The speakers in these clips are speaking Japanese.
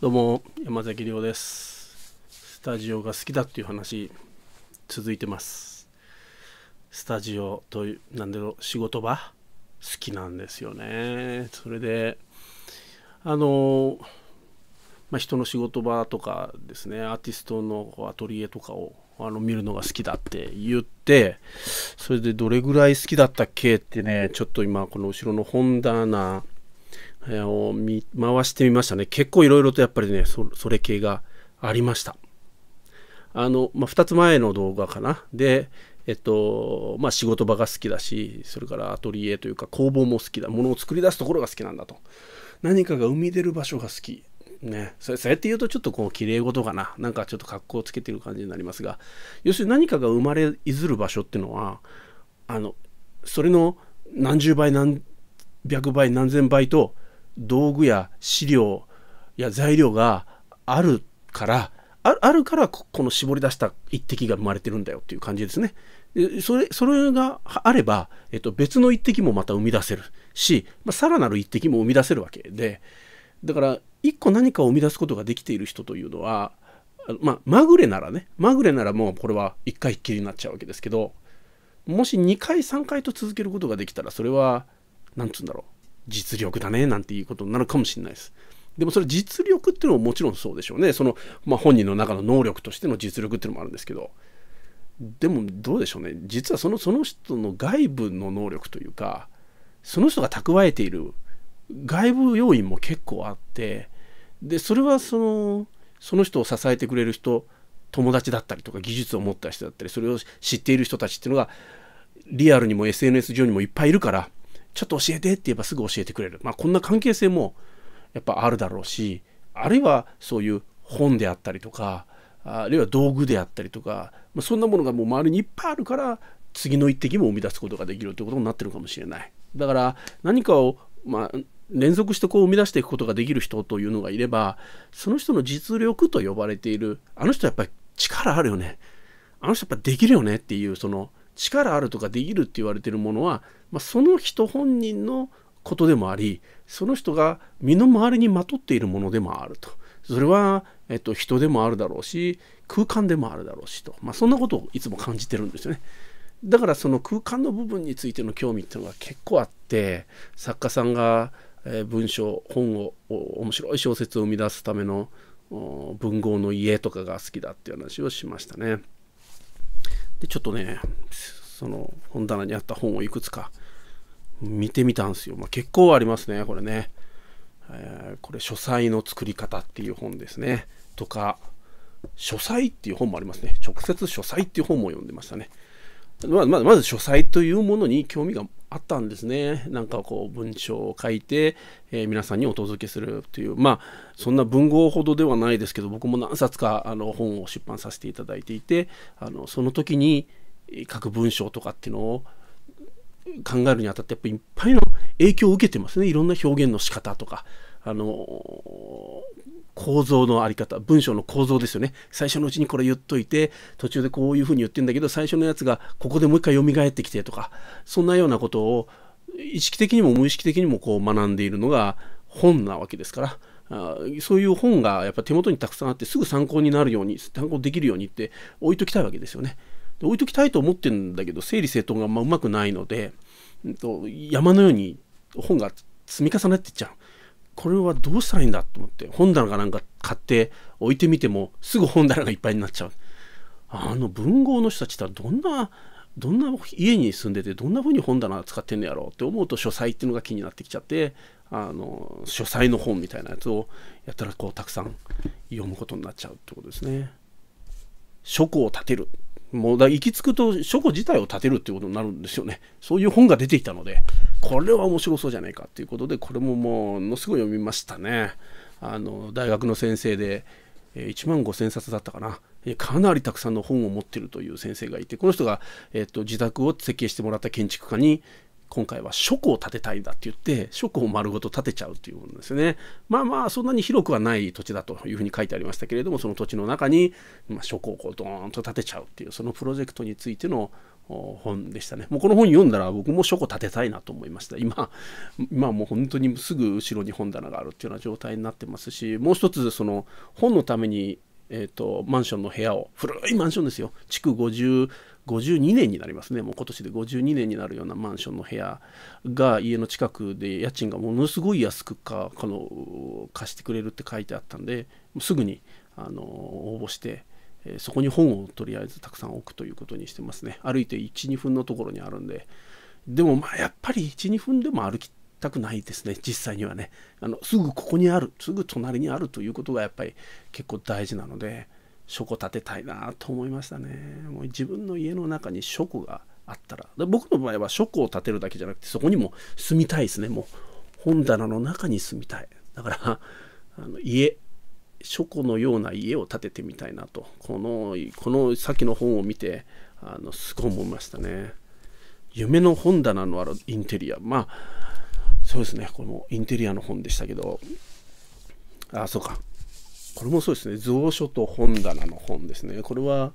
どうも山崎亮ですスタジオが好きだっていう話続いてますスタジオという何だろう仕事場好きなんですよねそれであのまあ、人の仕事場とかですねアーティストのアトリエとかをあの見るのが好きだって言ってそれでどれぐらい好きだったっけってねちょっと今この後ろの本棚えを見回してみましたね結構いろいろとやっぱりねそれ系がありましたあの、まあ、2つ前の動画かなでえっとまあ、仕事場が好きだしそれからアトリエというか工房も好きだものを作り出すところが好きなんだと何かが生み出る場所が好きね、そうやって言うとちょっとこう綺麗事かななんかちょっと格好をつけてる感じになりますが要するに何かが生まれいずる場所っていうのはあのそれの何十倍何百倍何千倍と道具や資料や材料があるからあるからこの絞り出した一滴が生まれてるんだよっていう感じですね。でそれそれがあれば、えっと、別の一滴もまた生み出せるし、まあ、さらなる一滴も生み出せるわけでだから一個何かを生み出すことができている人というのはまあまぐれならねまぐれならもうこれは一回きりになっちゃうわけですけどもし2回3回と続けることができたらそれは何つうんだろう実力だねなんていうことになるかもしれないです。でもそれ実力っていうのももちろんそうでしょうね。その、まあ、本人の中の能力としての実力っていうのもあるんですけど、でもどうでしょうね。実はそのその人の外部の能力というか、その人が蓄えている外部要因も結構あって、で、それはその、その人を支えてくれる人、友達だったりとか技術を持った人だったり、それを知っている人たちっていうのが、リアルにも SNS 上にもいっぱいいるから、ちょっと教えてって言えばすぐ教えてくれる。まあ、こんな関係性もやっぱあるだろうし、あるいはそういう本であったりとか、あるいは道具であったりとか、まあ、そんなものがもう周りにいっぱいあるから、次の一滴も生み出すことができるということになってるかもしれない。だから何かを、まあ、連続してこう生み出していくことができる人というのがいれば、その人の実力と呼ばれている、あの人やっぱり力あるよね。あの人やっぱできるよねっていう、その、力あるとかできるって言われてるものは、まあ、その人本人のことでもありその人が身の回りにまとっているものでもあるとそれは、えっと、人でもあるだろうし空間でもあるだろうしと、まあ、そんなことをいつも感じてるんですよねだからその空間の部分についての興味っていうのが結構あって作家さんが文章本を面白い小説を生み出すための文豪の家とかが好きだっていう話をしましたね。でちょっとねその本棚にあった本をいくつか見てみたんですよ、まあ、結構ありますねこれね、えー、これ書斎の作り方っていう本ですねとか書斎っていう本もありますね直接書斎っていう本も読んでましたねまあ、まず書斎というものに興味があったんですねなんかこう文章を書いて、えー、皆さんにお届けするというまあそんな文豪ほどではないですけど僕も何冊かあの本を出版させていただいていてあのその時に書く文章とかっていうのを考えるにあたってやっぱりいっぱいの影響を受けてますねいろんな表現の仕方とかあの構造のあり方文章の構造ですよね最初のうちにこれ言っといて途中でこういうふうに言ってんだけど最初のやつがここでもう一回蘇ってきてとかそんなようなことを意識的にも無意識的にもこう学んでいるのが本なわけですから。あそういう本がやっぱ手元にたくさんあってすぐ参考になるように参考できるようにって置いときたいわけですよね。で置いときたいと思ってるんだけど整理整頓がまうまくないので、えっと、山のように本が積み重なってっちゃう。これはどうしたらいいんだと思って本棚かなんか買って置いてみてもすぐ本棚がいっぱいになっちゃうあの文豪の人たちとはどんなどんな家に住んでてどんな風に本棚使ってんのやろうって思うと書斎っていうのが気になってきちゃってあの書斎の本みたいなやつをやったらこうたくさん読むことになっちゃうってことですね。書庫を建てるもうだ行き着くと書庫自体を立てるっていうことになるんですよね。そういう本が出てきたので、これは面白そうじゃないかっていうことで、これもものすごい読みましたね。あの大学の先生で、え1万5000冊だったかな。かなりたくさんの本を持ってるという先生がいて、この人が、えっと、自宅を設計してもらった建築家に、今回は書庫を建てたいんだって言って書庫を丸ごと建てちゃうというものですねまあまあそんなに広くはない土地だというふうに書いてありましたけれどもその土地の中に、ま書庫をこうドーンと建てちゃうっていうそのプロジェクトについての本でしたねもうこの本読んだら僕も書庫建てたいなと思いました今今もう本当にすぐ後ろに本棚があるっていうような状態になってますしもう一つその本のためにえーとマンションの部屋を古いマンションですよ築50 52年になりますねもう今年で52年になるようなマンションの部屋が家の近くで家賃がものすごい安くかこの貸してくれるって書いてあったんですぐにあの応募して。そこに本をとりあえずたくさん置くということにしてますね。歩いて1、2分のところにあるんで。でもまあやっぱり1、2分でも歩きたくないですね、実際にはね。あのすぐここにある、すぐ隣にあるということがやっぱり結構大事なので。書庫建てたいなと思いましたねもう自分の家の中に書庫があったら僕の場合は書庫を建てるだけじゃなくてそこにも住みたいですねもう本棚の中に住みたいだから あの家書庫のような家を建ててみたいなとこのこの先の本を見てあのすごい思いましたね夢の本棚のあるインテリアまあそうですねこのインテリアの本でしたけどあそうかこれもそうですね蔵書と本棚の本ですねこれは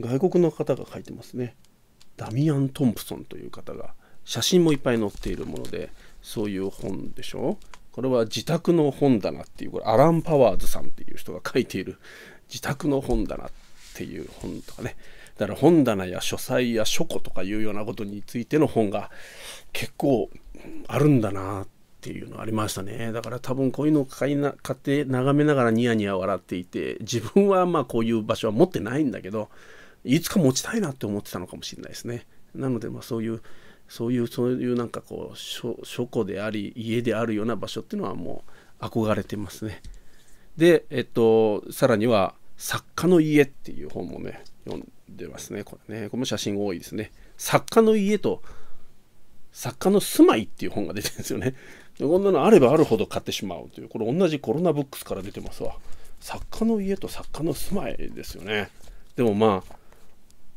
外国の方が書いてますねダミアン・トンプソンという方が写真もいっぱい載っているものでそういう本でしょこれは自宅の本棚っていうこれアラン・パワーズさんっていう人が書いている自宅の本棚っていう本とかねだから本棚や書斎や書庫とかいうようなことについての本が結構あるんだなぁ。っていうのありましたね。だから多分こういうのを買いな買って眺めながらニヤニヤ笑っていて、自分はまあこういう場所は持ってないんだけど、いつか持ちたいなって思ってたのかもしれないですね。なのでまあそういう、そういう、そういうなんかこう、書庫であり、家であるような場所っていうのはもう憧れてますね。で、えっと、さらには、作家の家っていう本もね、読んでますね。これね、この写真多いですね。作家の家と作家の住まいっていう本が出てるんですよね。こんなのあればあるほど買ってしまうというこれ同じコロナブックスから出てますわ作家の家と作家の住まいですよねでもまあ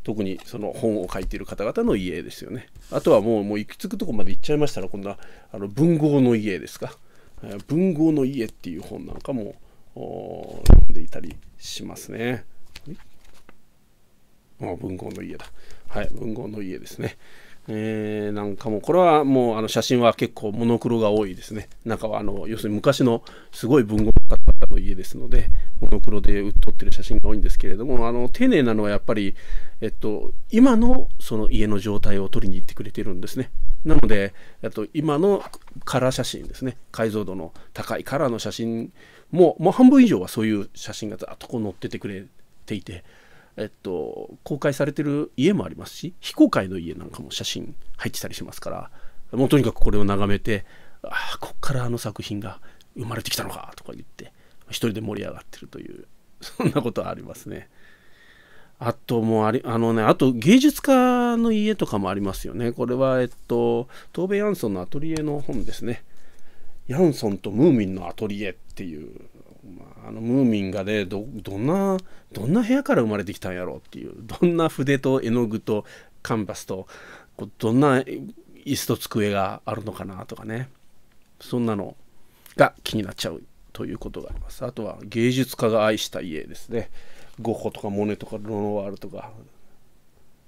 特にその本を書いている方々の家ですよねあとはもうもう行き着くとこまで行っちゃいましたらこんなあの文豪の家ですか、文豪の家っていう本なんかも読んでいたりしますねあ文豪の家だはい文豪の家ですねえー、なんかもこれはもうあの写真は結構モノクロが多いですね中はあの要するに昔のすごい文豪の方の家ですのでモノクロで撮ってる写真が多いんですけれどもあの丁寧なのはやっぱり、えっと、今のその家の状態を撮りに行ってくれてるんですねなのでと今のカラー写真ですね解像度の高いカラーの写真ももう半分以上はそういう写真がざっとこう載っててくれていてえっと、公開されてる家もありますし非公開の家なんかも写真入ってたりしますからもうとにかくこれを眺めてああこっからあの作品が生まれてきたのかとか言って一人で盛り上がってるという そんなことはありますね。あともうあり、あのね、あと芸術家の家とかもありますよね。これは、えっと、東米ヤンソンのアトリエの本ですね。ヤンソンとムーミンのアトリエっていうまあ、あのムーミンがねどんなどんな部屋から生まれてきたんやろうっていうどんな筆と絵の具とカンバスとこうどんな椅子と机があるのかなとかねそんなのが気になっちゃうということがありますあとは芸術家が愛した家ですねゴッホとかモネとかロノワールとか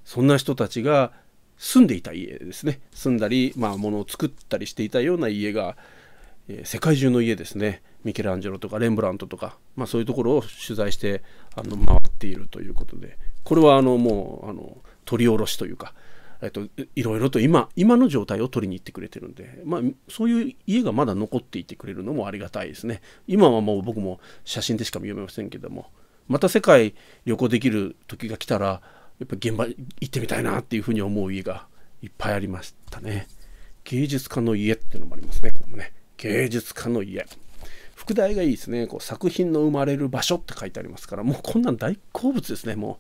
そんな人たちが住んでいた家ですね住んだりまあ物を作ったりしていたような家が、えー、世界中の家ですねミケランジェロとかレンブラントとか、まあ、そういうところを取材してあの回っているということでこれはあのもうあの取り下ろしというか、えっと、いろいろと今今の状態を取りに行ってくれてるんで、まあ、そういう家がまだ残っていてくれるのもありがたいですね今はもう僕も写真でしか見えませんけどもまた世界旅行できる時が来たらやっぱ現場行ってみたいなっていうふうに思う家がいっぱいありましたね芸術家の家っていうのもありますねこれもね芸術家の家副題がいいですねこう作品の生まれる場所って書いてありますからもうこんなん大好物ですねも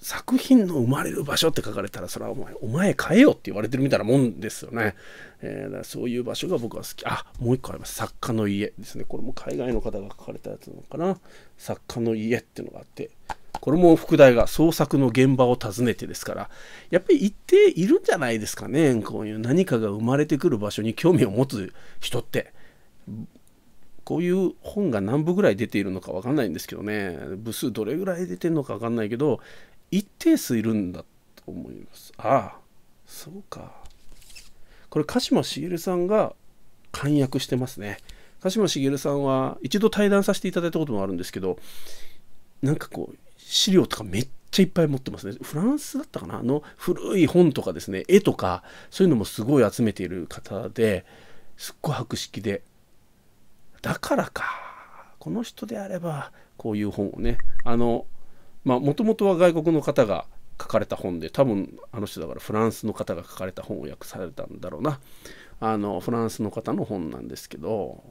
う作品の生まれる場所って書かれたらそれはお前お前変えよって言われてるみたいなもんですよね、えー、だからそういう場所が僕は好きあもう一個あります作家の家ですねこれも海外の方が書かれたやつなのかな作家の家っていうのがあってこれも副題が創作の現場を訪ねてですから、やっぱり行っているんじゃないですかね。こういう何かが生まれてくる場所に興味を持つ人って。こういう本が何部ぐらい出ているのか分かんないんですけどね部数どれぐらい出てるのか分かんないけど一定数いるんだと思いますああそうかこれ鹿島茂さんが簡約してますね鹿島茂さんは一度対談させていただいたこともあるんですけどなんかこう資料とかめっちゃいっぱい持ってますねフランスだったかなあの古い本とかですね絵とかそういうのもすごい集めている方ですっごい博識でだからかこの人であればこういう本をねあのまあもともとは外国の方が書かれた本で多分あの人だからフランスの方が書かれた本を訳されたんだろうなあのフランスの方の本なんですけど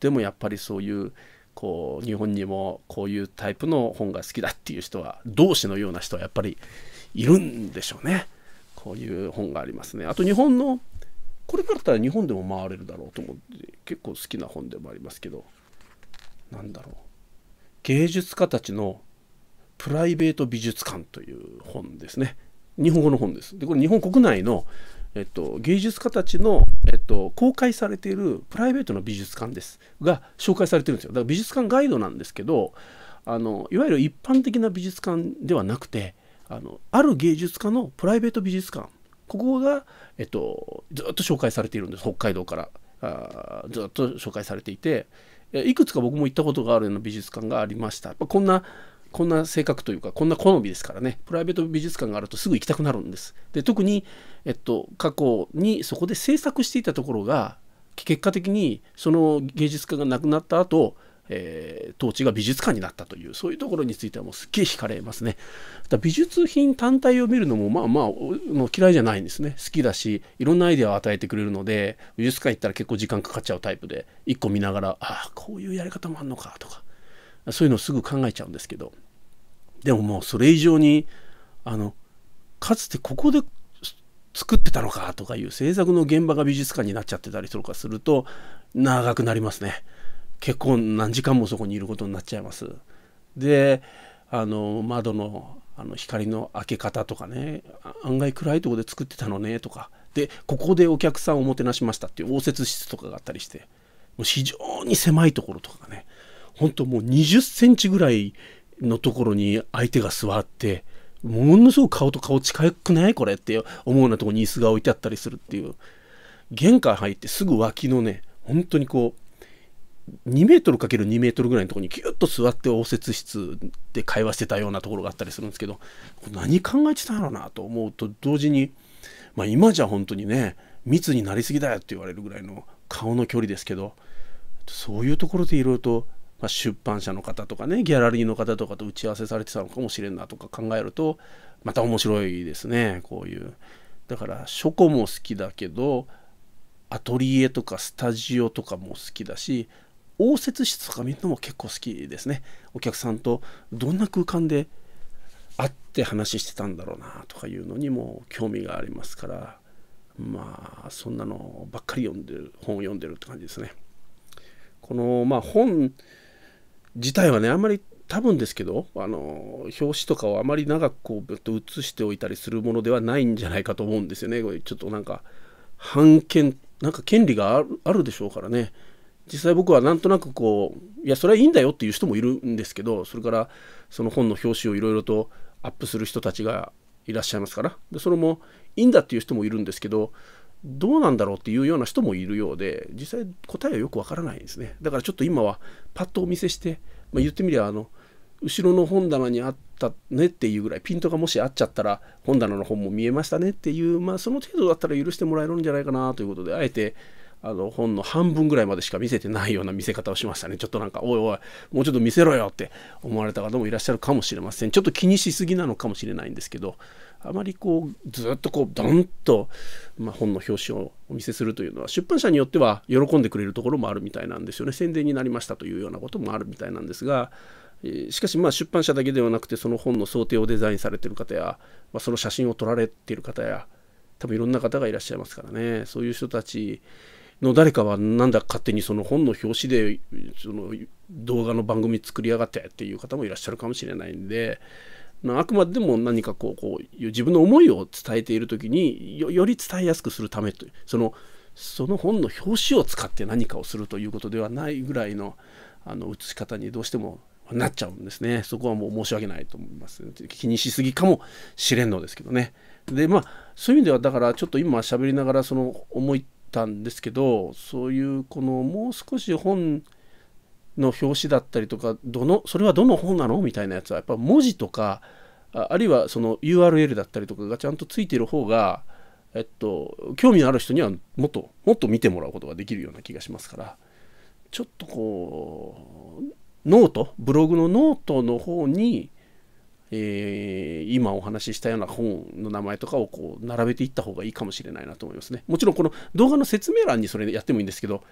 でもやっぱりそういうこう日本にもこういうタイプの本が好きだっていう人は同志のような人はやっぱりいるんでしょうねこういう本がありますねあと日本のこれだったら日本でも回れるだろうと思って結構好きな本でもありますけど何だろう芸術家たちのプライベート美術館という本ですね日本語の本ですでこれ日本国内の、えっと、芸術家たちの、えっと、公開されているプライベートの美術館ですが紹介されてるんですよだから美術館ガイドなんですけどあのいわゆる一般的な美術館ではなくてあのある芸術家のプライベート美術館ここが、えっと、ずっと紹介されているんです北海道からあずっと紹介されていていくつか僕も行ったことがあるような美術館がありました、まこんなこんな性格というかこんな好みですからねプライベート美術館があるとすぐ行きたくなるんですで特に、えっと、過去にそこで制作していたところが結果的にその芸術家が亡くなった後えー、当地が美術館になったというそういうところについてはもうすっげえ惹かれますね美術品単体を見るのもまあまあの嫌いじゃないんですね好きだしいろんなアイデアを与えてくれるので美術館行ったら結構時間かかっちゃうタイプで1個見ながらああこういうやり方もあんのかとかそういうのをすぐ考えちゃうんですけどでももうそれ以上にあのかつてここで作ってたのかとかいう制作の現場が美術館になっちゃってたりとかすると長くなりますね。結構何時間もそこにいることになっちゃいます。であの窓のあの光の開け方とかね案外暗いとこで作ってたのねとかでここでお客さんをおもてなしましたっていう応接室とかがあったりしてもう非常に狭いところとかねほんともう20センチぐらいのところに相手が座ってものすごく顔と顔近くないこれって思うようなとこに椅子が置いてあったりするっていう玄関入ってすぐ脇のね本当にこう2メートルかける2メートルぐらいのところにキュッと座って応接室で会話してたようなところがあったりするんですけど何考えてたんやろなと思うと同時に、まあ、今じゃ本当にね密になりすぎだよって言われるぐらいの顔の距離ですけどそういうところでいろいろと、まあ、出版社の方とかねギャラリーの方とかと打ち合わせされてたのかもしれんなとか考えるとまた面白いですねこういう。だから書庫も好きだけどアトリエとかスタジオとかも好きだし応接室とか見るのも結構好きですねお客さんとどんな空間で会って話してたんだろうなとかいうのにも興味がありますからまあそんなのばっかり読んでる本を読んでるって感じですねこのまあ本自体はねあんまり多分ですけどあの表紙とかをあまり長くこう写しておいたりするものではないんじゃないかと思うんですよねこれちょっとなんか版権なんか権利があるでしょうからね実際僕はなんとなくこういやそれはいいんだよっていう人もいるんですけどそれからその本の表紙をいろいろとアップする人たちがいらっしゃいますからでそれもいいんだっていう人もいるんですけどどうなんだろうっていうような人もいるようで実際答えはよくわからないんですねだからちょっと今はパッとお見せして、まあ、言ってみりゃあの後ろの本棚にあったねっていうぐらいピントがもし合っちゃったら本棚の本も見えましたねっていう、まあ、その程度だったら許してもらえるんじゃないかなということであえてあの本の半分ぐらいまでしか見せてないような見せ方をしましたね。ちょっとなんか、おいおい、もうちょっと見せろよって思われた方もいらっしゃるかもしれません。ちょっと気にしすぎなのかもしれないんですけど、あまりこう、ずっとこう、ドンと、まあ、本の表紙をお見せするというのは、出版社によっては喜んでくれるところもあるみたいなんですよね。宣伝になりましたというようなこともあるみたいなんですが、しかしまあ出版社だけではなくてその本の想定をデザインされてる方や、まあ、その写真を撮られてる方や多分いろんな方がいらっしゃいますからねそういう人たちの誰かはなんだ勝手にその本の表紙でその動画の番組作りやがってっていう方もいらっしゃるかもしれないんであくまでも何かこうこう自分の思いを伝えている時により伝えやすくするためというそのその本の表紙を使って何かをするということではないぐらいのあの写し方にどうしてもなっちゃうんですねそこはもう申し訳ないと思います気にしすぎかもしれんのですけどねでまあそういう意味ではだからちょっと今喋りながらその思いたんですけどそういうこのもう少し本の表紙だったりとかどのそれはどの本なのみたいなやつはやっぱ文字とかあるいはその URL だったりとかがちゃんとついてる方がえっと興味のある人にはもっともっと見てもらうことができるような気がしますからちょっとこうノートブログのノートの方にえー、今お話ししたような本の名前とかをこう並べていった方がいいかもしれないなと思いますね。もちろんこの動画の説明欄にそれやってもいいんですけど、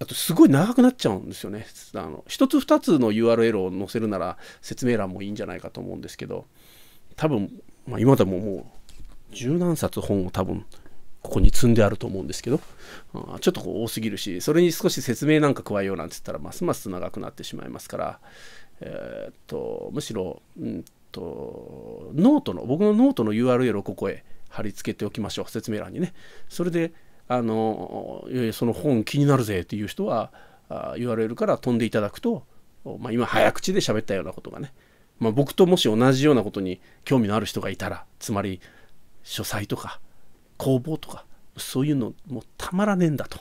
あとすごい長くなっちゃうんですよね。あの1つ2つの URL を載せるなら説明欄もいいんじゃないかと思うんですけど、多分、まあ、今でももう十何冊本を多分ここに積んであると思うんですけど、あちょっとこう多すぎるし、それに少し説明なんか加えようなんて言ったらますます長くなってしまいますから、えー、っとむしろ、うんと、ノートの、僕のノートの URL をここへ貼り付けておきましょう。説明欄にね。それで、あの、その本気になるぜっていう人は、URL から飛んでいただくと、まあ、今早口で喋ったようなことがね、まあ、僕ともし同じようなことに興味のある人がいたら、つまり書斎とか工房とか、そういうのもうたまらねえんだと。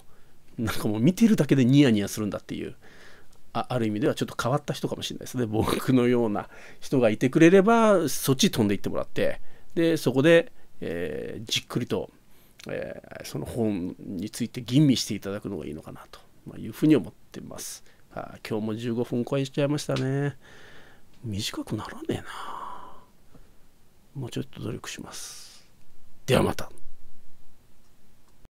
なんかもう見てるだけでニヤニヤするんだっていう。あある意味ではちょっと変わった人かもしれないですね僕のような人がいてくれればそっち飛んでいってもらってでそこで、えー、じっくりと、えー、その本について吟味していただくのがいいのかなというふうに思ってます。あ、今日も15分超えちゃいましたね。短くならねえな。もうちょっと努力します。ではまた。